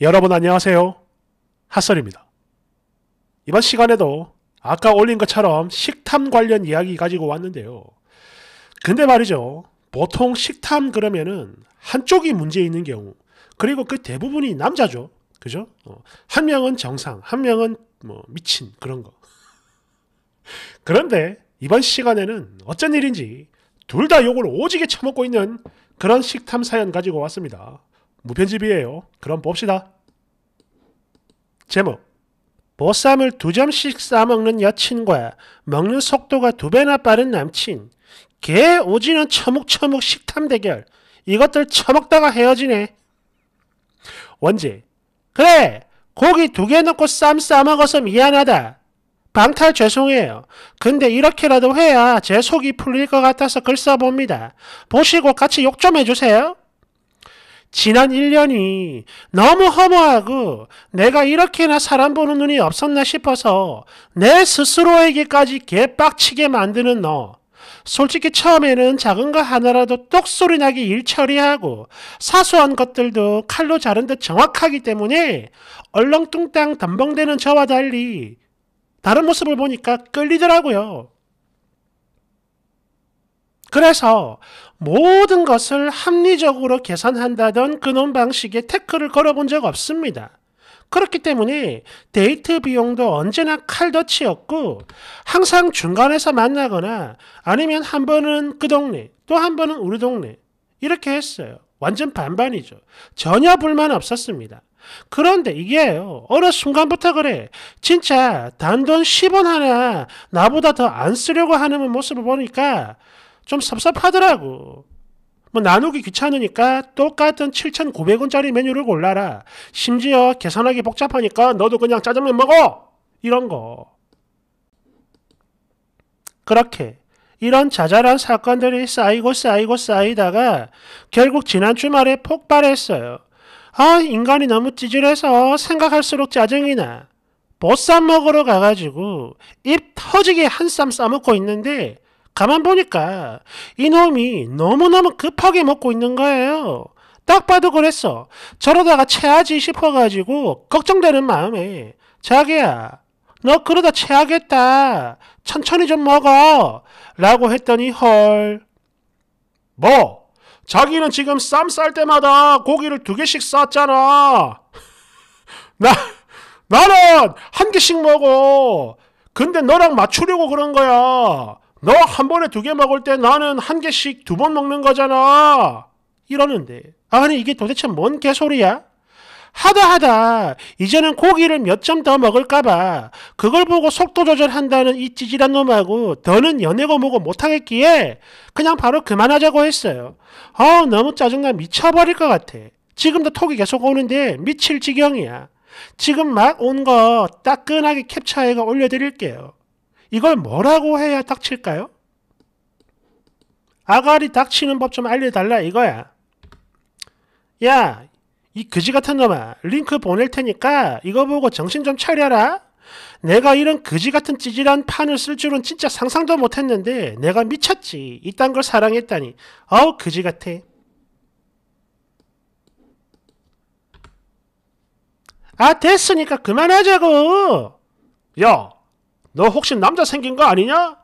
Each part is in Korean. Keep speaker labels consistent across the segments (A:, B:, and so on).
A: 여러분 안녕하세요. 핫설입니다. 이번 시간에도 아까 올린 것처럼 식탐 관련 이야기 가지고 왔는데요. 근데 말이죠. 보통 식탐 그러면은 한쪽이 문제 있는 경우 그리고 그 대부분이 남자죠. 그죠? 어, 한 명은 정상, 한 명은 뭐 미친 그런 거. 그런데 이번 시간에는 어쩐 일인지 둘 다 욕을 오지게 처먹고 있는 그런 식탐 사연 가지고 왔습니다. 무편집이에요. 그럼 봅시다. 제목 보쌈을 두 점씩 싸먹는 여친과 먹는 속도가 두 배나 빠른 남친 개 오지는 처묵처묵 식탐 대결 이것들 처먹다가 헤어지네. 원제 그래 고기 두 개 넣고 쌈 싸먹어서 미안하다. 방탈 죄송해요. 근데 이렇게라도 해야 제 속이 풀릴 것 같아서 글 써봅니다. 보시고 같이 욕 좀 해주세요. 지난 1년이 너무 허무하고 내가 이렇게나 사람 보는 눈이 없었나 싶어서 내 스스로에게까지 개빡치게 만드는 너. 솔직히 처음에는 작은 거 하나라도 똑소리 나게 일 처리하고 사소한 것들도 칼로 자른 듯 정확하기 때문에 얼렁뚱땅 덤벙대는 저와 달리 다른 모습을 보니까 끌리더라고요. 그래서 모든 것을 합리적으로 계산한다던 근원 방식의 태클을 걸어본 적 없습니다. 그렇기 때문에 데이트 비용도 언제나 칼덫치였고 항상 중간에서 만나거나 아니면 한 번은 그 동네 또 한 번은 우리 동네 이렇게 했어요. 완전 반반이죠. 전혀 불만 없었습니다. 그런데 이게 어느 순간부터 그래. 진짜 단돈 10원 하나 나보다 더 안 쓰려고 하는 모습을 보니까 좀 섭섭하더라고. 뭐 나누기 귀찮으니까 똑같은 7,900원짜리 메뉴를 골라라. 심지어 계산하기 복잡하니까 너도 그냥 짜장면 먹어! 이런 거. 그렇게 이런 자잘한 사건들이 쌓이고 쌓이고 쌓이다가 결국 지난 주말에 폭발했어요. 아, 인간이 너무 찌질해서 생각할수록 짜증이 나. 보쌈 먹으러 가가지고 입 터지게 한 쌈 싸먹고 있는데 가만 보니까 이놈이 너무너무 급하게 먹고 있는 거예요. 딱 봐도 그랬어. 저러다가 체하지 싶어가지고 걱정되는 마음에 자기야 너 그러다 체하겠다. 천천히 좀 먹어. 라고 했더니 헐. 뭐? 자기는 지금 쌈 쌀 때마다 고기를 두 개씩 쌌잖아. 나, 나는 한 개씩 먹어. 근데 너랑 맞추려고 그런 거야. 너한 번에 두 개 먹을 때 나는 한 개씩 두 번 먹는 거잖아. 이러는데 아, 아니 이게 도대체 뭔 개소리야? 하다 하다 이제는 고기를 몇 점 더 먹을까봐 그걸 보고 속도 조절한다는 이 찌질한 놈하고 더는 연애고 뭐고 못하겠기에 그냥 바로 그만하자고 했어요. 어 너무 짜증나 미쳐버릴 것 같아. 지금도 톡이 계속 오는데 미칠 지경이야. 지금 막 온 거 따끈하게 캡처해가 올려드릴게요. 이걸 뭐라고 해야 닥칠까요? 아가리 닥치는 법 좀 알려달라 이거야. 야, 이 그지 같은 놈아, 링크 보낼 테니까 이거 보고 정신 좀 차려라. 내가 이런 그지 같은 찌질한 판을 쓸 줄은 진짜 상상도 못했는데 내가 미쳤지. 이딴 걸 사랑했다니. 어우 그지 같아. 아 됐으니까 그만하자고. 야너 혹시 남자 생긴 거 아니냐?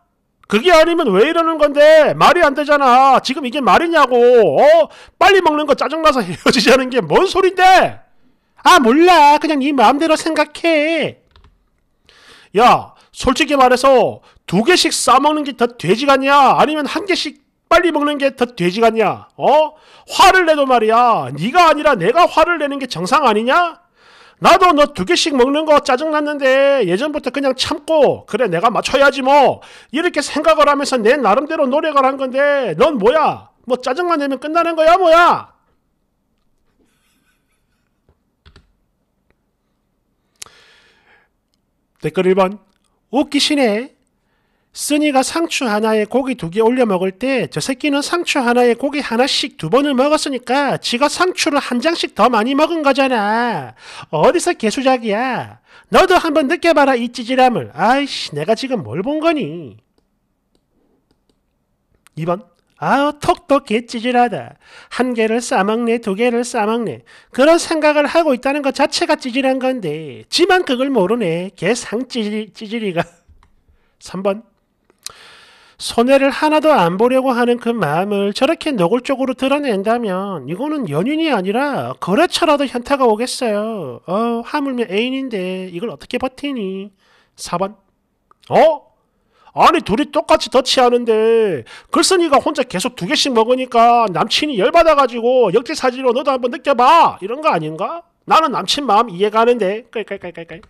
A: 그게 아니면 왜 이러는 건데 말이 안 되잖아. 지금 이게 말이냐고. 어? 빨리 먹는 거 짜증나서 헤어지자는 게 뭔 소린데? 아 몰라. 그냥 네 마음대로 생각해. 야 솔직히 말해서 두 개씩 싸먹는 게 더 돼지 같냐? 아니면 한 개씩 빨리 먹는 게 더 돼지 같냐? 어? 화를 내도 말이야. 네가 아니라 내가 화를 내는 게 정상 아니냐? 나도 너 두 개씩 먹는 거 짜증났는데 예전부터 그냥 참고 그래 내가 맞춰야지 뭐 이렇게 생각을 하면서 내 나름대로 노력을 한 건데 넌 뭐야 뭐 짜증만 내면 끝나는 거야 뭐야 댓글 1번 웃기시네 쓰니가 상추 하나에 고기 두 개 올려 먹을 때 저 새끼는 상추 하나에 고기 하나씩 두 번을 먹었으니까 지가 상추를 한 장씩 더 많이 먹은 거잖아. 어디서 개수작이야. 너도 한번 느껴봐라 이 찌질함을. 아이씨 내가 지금 뭘 본 거니. 2번 아우 톡도 개찌질하다. 한 개를 싸먹네 두 개를 싸먹네. 그런 생각을 하고 있다는 것 자체가 찌질한 건데 지만 그걸 모르네. 개 상 찌질이가. 3번 손해를 하나도 안 보려고 하는 그 마음을 저렇게 노골적으로 드러낸다면 이거는 연인이 아니라 거래처라도 현타가 오겠어요. 어, 하물며 애인인데 이걸 어떻게 버티니? 4번. 어? 아니 둘이 똑같이 더치하는데 글쓴이가 혼자 계속 두 개씩 먹으니까 남친이 열받아가지고 역지사지로 너도 한번 느껴봐 이런 거 아닌가? 나는 남친 마음 이해가 하는데 깔깔깔깔깔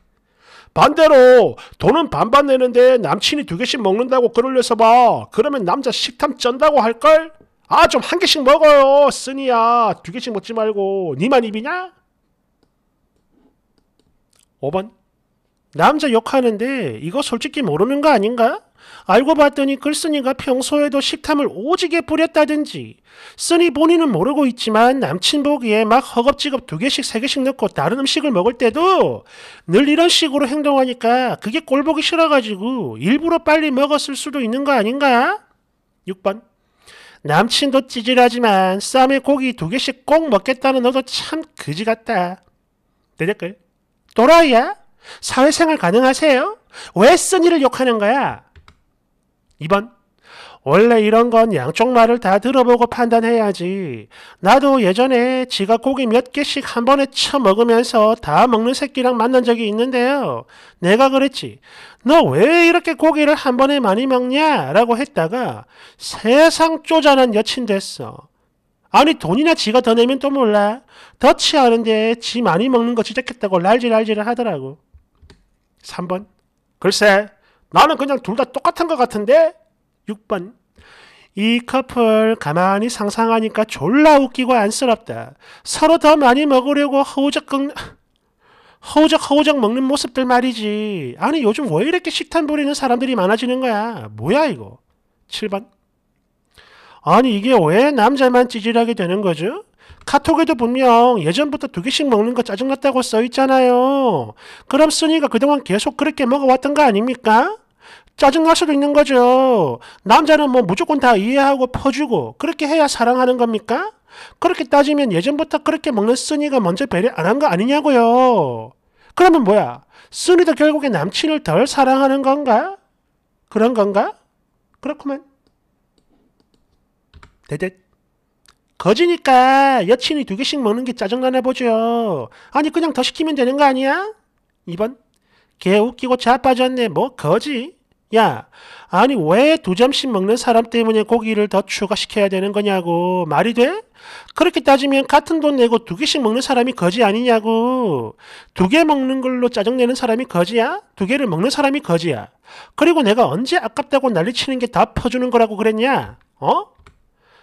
A: 반대로 돈은 반반 내는데 남친이 두 개씩 먹는다고 글을 내서 봐. 그러면 남자 식탐 쩐다고 할걸? 아 좀 한 개씩 먹어요. 쓰니야 두 개씩 먹지 말고 니만 입이냐? 5번 남자 욕하는데 이거 솔직히 모르는 거 아닌가? 알고 봤더니 글쓴이가 평소에도 식탐을 오지게 부렸다든지 쓰니 본인은 모르고 있지만 남친 보기에 막 허겁지겁 두 개씩 세 개씩 넣고 다른 음식을 먹을 때도 늘 이런 식으로 행동하니까 그게 꼴보기 싫어가지고 일부러 빨리 먹었을 수도 있는 거 아닌가? 6번 남친도 찌질하지만 쌈에 고기 두 개씩 꼭 먹겠다는 너도 참 그지 같다. 내 댓글. 또라이야? 사회생활 가능하세요? 왜 쓴이를 욕하는 거야? 2번 원래 이런 건 양쪽 말을 다 들어보고 판단해야지. 나도 예전에 지가 고기 몇 개씩 한 번에 쳐먹으면서 다 먹는 새끼랑 만난 적이 있는데요. 내가 그랬지. 너 왜 이렇게 고기를 한 번에 많이 먹냐? 라고 했다가 세상 쪼잔한 여친 됐어. 아니 돈이나 지가 더 내면 또 몰라. 더치하는데지 많이 먹는 거 지적했다고 날질날질 하더라고. 3번. 글쎄 나는 그냥 둘 다 똑같은 것 같은데 6번 이 커플 가만히 상상하니까 졸라 웃기고 안쓰럽다. 서로 더 많이 먹으려고 허우적거 허우적 허우적 먹는 모습들 말이지. 아니 요즘 왜 이렇게 식탐 부리는 사람들이 많아지는 거야. 뭐야 이거. 7번 아니 이게 왜 남자만 찌질하게 되는 거죠? 카톡에도 분명 예전부터 두 개씩 먹는 거 짜증났다고 써있잖아요. 그럼 순이가 그동안 계속 그렇게 먹어왔던 거 아닙니까? 짜증날 수도 있는 거죠. 남자는 뭐 무조건 다 이해하고 퍼주고 그렇게 해야 사랑하는 겁니까? 그렇게 따지면 예전부터 그렇게 먹는 순이가 먼저 배려 안 한 거 아니냐고요. 그러면 뭐야? 순이도 결국에 남친을 덜 사랑하는 건가? 그런 건가? 그렇구만. 대대. 거지니까 여친이 두 개씩 먹는 게 짜증나나 보죠. 아니 그냥 더 시키면 되는 거 아니야? 2번. 개 웃기고 자빠졌네. 뭐 거지? 야, 아니 왜 두 점씩 먹는 사람 때문에 고기를 더 추가시켜야 되는 거냐고 말이 돼? 그렇게 따지면 같은 돈 내고 두 개씩 먹는 사람이 거지 아니냐고 두 개 먹는 걸로 짜증내는 사람이 거지야? 두 개를 먹는 사람이 거지야? 그리고 내가 언제 아깝다고 난리치는 게 다 퍼주는 거라고 그랬냐? 어?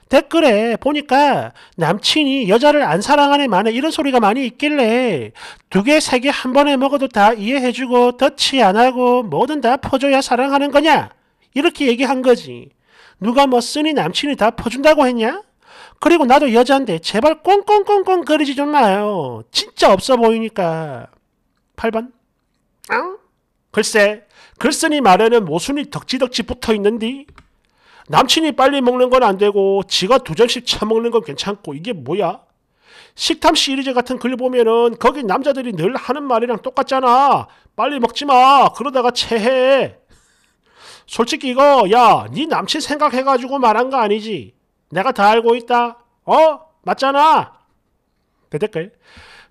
A: 댓글에 보니까 남친이 여자를 안 사랑하네 마네 이런 소리가 많이 있길래 두 개, 세 개 한 번에 먹어도 다 이해해주고 덧치 안 하고 뭐든 다 퍼줘야 사랑하는 거냐? 이렇게 얘기한 거지. 누가 뭐 쓰니 남친이 다 퍼준다고 했냐? 그리고 나도 여자인데 제발 꽁꽁꽁꽁 거리지 좀 마요. 진짜 없어 보이니까. 8번. 앙? 어? 글쎄, 글쓴이 말에는 모순이 덕지덕지 붙어 있는디. 남친이 빨리 먹는 건 안 되고 지가 두 잔씩 차먹는건 괜찮고 이게 뭐야? 식탐 시리즈 같은 글 보면은 거기 남자들이 늘 하는 말이랑 똑같잖아. 빨리 먹지 마. 그러다가 체해. 솔직히 이거 야, 네 남친 생각해 가지고 말한 거 아니지. 내가 다 알고 있다. 어? 맞잖아. 그 댓글.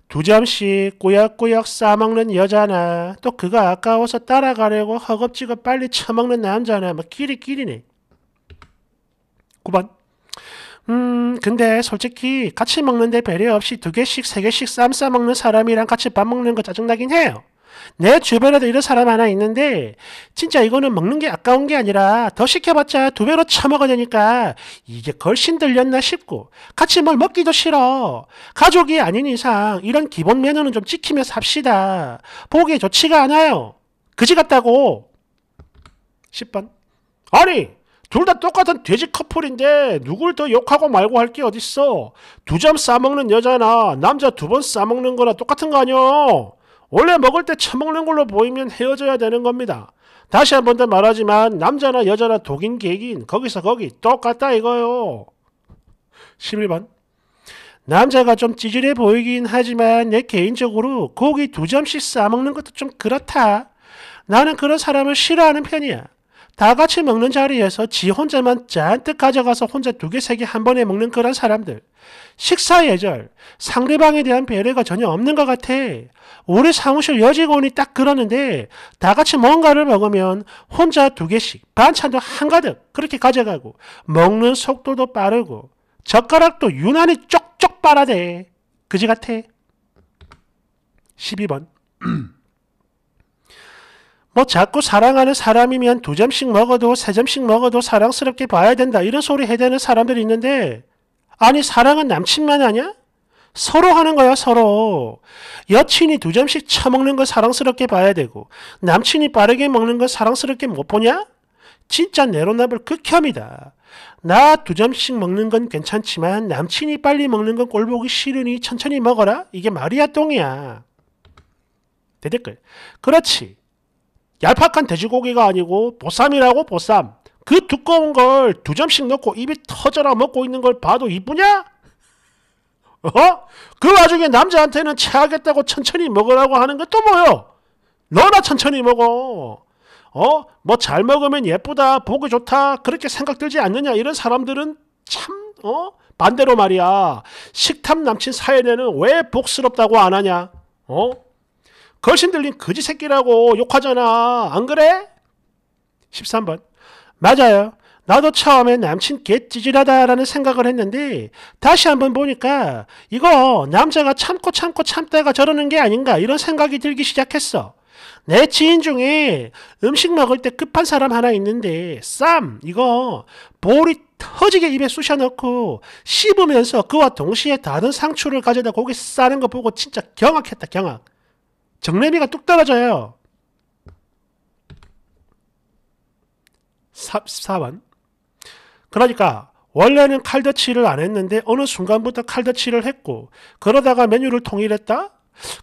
A: 두 점씩 꾸역꾸역 싸먹는 여자나 또 그가 아까워서 따라가려고 허겁지겁 빨리 처먹는 남자나 뭐 끼리끼리네. 9번. 음, 근데 솔직히 같이 먹는데 배려 없이 두 개씩, 세 개씩 쌈 싸 먹는 사람이랑 같이 밥 먹는 거 짜증나긴 해요. 내 주변에도 이런 사람 하나 있는데 진짜 이거는 먹는 게 아까운 게 아니라 더 시켜봤자 두 배로 처먹어내니까 이게 걸신 들렸나 싶고 같이 뭘 먹기도 싫어 가족이 아닌 이상 이런 기본 매너는 좀 지키면서 합시다 보기에 좋지가 않아요 그지 같다고 10번 아니 둘다 똑같은 돼지 커플인데 누굴 더 욕하고 말고 할 게 어딨어. 두 점 싸먹는 여자나 남자 두 번 싸먹는 거나 똑같은 거 아니여. 원래 먹을 때 처먹는 걸로 보이면 헤어져야 되는 겁니다. 다시 한 번 더 말하지만 남자나 여자나 독인 계획인 거기서 거기 똑같다 이거요. 11번 남자가 좀 찌질해 보이긴 하지만 내 개인적으로 고기 두 점씩 싸먹는 것도 좀 그렇다. 나는 그런 사람을 싫어하는 편이야. 다 같이 먹는 자리에서 지 혼자만 잔뜩 가져가서 혼자 두 개, 세개한 번에 먹는 그런 사람들. 식사 예절, 상대방에 대한 배려가 전혀 없는 것 같아. 우리 사무실 여직원이 딱 그러는데 다 같이 뭔가를 먹으면 혼자 두 개씩 반찬도 한가득 그렇게 가져가고 먹는 속도도 빠르고 젓가락도 유난히 쪽쪽 빨아대. 그지 같아. 12번. 뭐 자꾸 사랑하는 사람이면 두 점씩 먹어도 세 점씩 먹어도 사랑스럽게 봐야 된다 이런 소리 해대는 사람들이 있는데 아니 사랑은 남친만 하냐? 서로 하는 거야 서로 여친이 두 점씩 처먹는 거 사랑스럽게 봐야 되고 남친이 빠르게 먹는 거 사랑스럽게 못 보냐? 진짜 내로남불 극혐이다. 나 두 점씩 먹는 건 괜찮지만 남친이 빨리 먹는 건 꼴보기 싫으니 천천히 먹어라? 이게 말이야 똥이야. 대댓글 그렇지. 얄팍한 돼지고기가 아니고 보쌈이라고 보쌈. 그 두꺼운 걸 두 점씩 넣고 입이 터져라 먹고 있는 걸 봐도 이쁘냐? 어? 그 와중에 남자한테는 체하겠다고 천천히 먹으라고 하는 것도 뭐요? 너나 천천히 먹어. 어? 뭐 잘 먹으면 예쁘다, 보기 좋다, 그렇게 생각 들지 않느냐, 이런 사람들은 참, 어? 반대로 말이야. 식탐 남친 사연에는 왜 복스럽다고 안 하냐? 어? 걸신 들린 거지 새끼라고 욕하잖아. 안 그래? 13번. 맞아요. 나도 처음에 남친 개 찌질하다라는 생각을 했는데 다시 한번 보니까 이거 남자가 참고 참고 참다가 저러는 게 아닌가 이런 생각이 들기 시작했어. 내 지인 중에 음식 먹을 때 급한 사람 하나 있는데 쌈 이거 볼이 터지게 입에 쑤셔넣고 씹으면서 그와 동시에 다른 상추를 가져다 고기 싸는 거 보고 진짜 경악했다 경악. 정례비가뚝 떨어져요. 4, 4번. 그러니까 원래는 칼더치를 안 했는데 어느 순간부터 칼더치를 했고 그러다가 메뉴를 통일했다?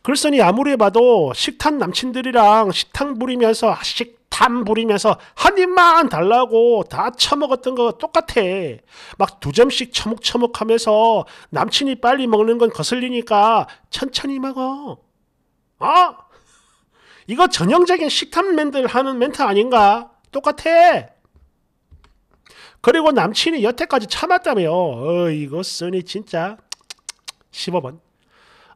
A: 글쎄니 아무리 봐도 식탐 남친들이랑 식탐 부리면서 아, 식탐 부리면서 한 입만 달라고 다 처먹었던 거 똑같아. 막 두 점씩 처먹처먹하면서 남친이 빨리 먹는 건 거슬리니까 천천히 먹어. 어? 이거 전형적인 식탐멘들 하는 멘트 아닌가? 똑같아. 그리고 남친이 여태까지 참았다며. 어, 이거 쓰니 진짜. 15번.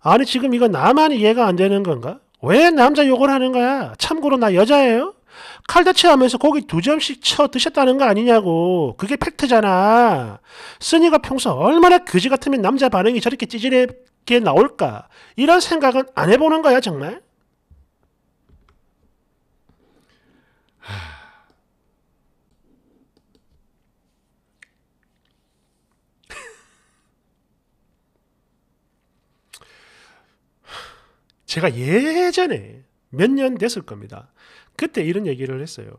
A: 아니 지금 이거 나만 이해가 안 되는 건가? 왜 남자 욕을 하는 거야? 참고로 나 여자예요? 칼다치하면서 고기 두 점씩 쳐 드셨다는 거 아니냐고. 그게 팩트잖아. 쓰니가 평소 얼마나 그지 같으면 남자 반응이 저렇게 찌질해 있게 나올까? 이런 생각은 안 해보는 거야 정말? 제가 예전에 몇 년 됐을 겁니다. 그때 이런 얘기를 했어요.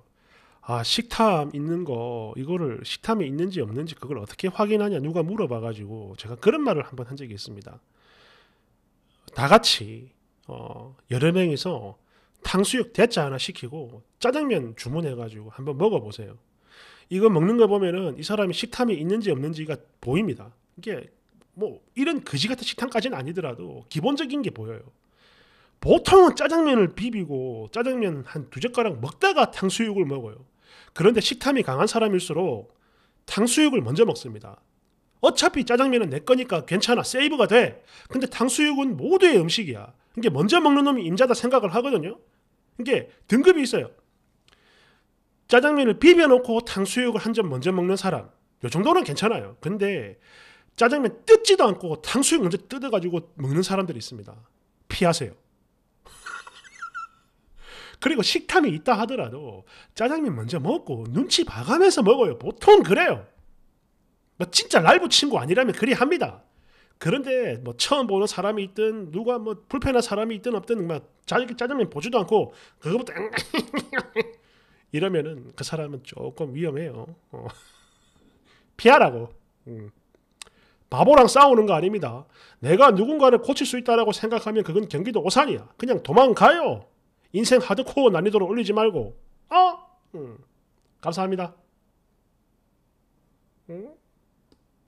A: 아, 식탐 있는 거, 이거를 식탐이 있는지 없는지 그걸 어떻게 확인하냐 누가 물어봐가지고 제가 그런 말을 한번 한 적이 있습니다. 다 같이 어, 여러 명이서 탕수육 대짜 하나 시키고 짜장면 주문해가지고 한번 먹어보세요. 이거 먹는 거 보면은 이 사람이 식탐이 있는지 없는지가 보입니다. 이게 뭐 이런 거지 같은 식탐까지는 아니더라도 기본적인 게 보여요. 보통은 짜장면을 비비고 짜장면 한 두 젓가락 먹다가 탕수육을 먹어요. 그런데 식탐이 강한 사람일수록 탕수육을 먼저 먹습니다. 어차피 짜장면은 내 거니까 괜찮아. 세이브가 돼. 근데 탕수육은 모두의 음식이야. 이게 먼저 먹는 놈이 임자다 생각을 하거든요. 이게 등급이 있어요. 짜장면을 비벼놓고 탕수육을 한 점 먼저 먹는 사람. 요 정도는 괜찮아요. 근데 짜장면 뜯지도 않고 탕수육 먼저 뜯어가지고 먹는 사람들이 있습니다. 피하세요. 그리고 식탐이 있다 하더라도 짜장면 먼저 먹고 눈치 봐가면서 먹어요. 보통 그래요. 뭐 진짜 라이브 친구 아니라면 그리 합니다. 그런데 뭐 처음 보는 사람이 있든 누가 뭐 불편한 사람이 있든 없든 막 자기 짜장면 보지도 않고 그거부터 이러면은 그 사람은 조금 위험해요. 어. 피하라고. 음. 바보랑 싸우는 거 아닙니다. 내가 누군가를 고칠 수 있다라고 생각하면 그건 경기도 오산이야. 그냥 도망가요. 인생 하드코어 난이도를 올리지 말고. 어? 음. 감사합니다. 음?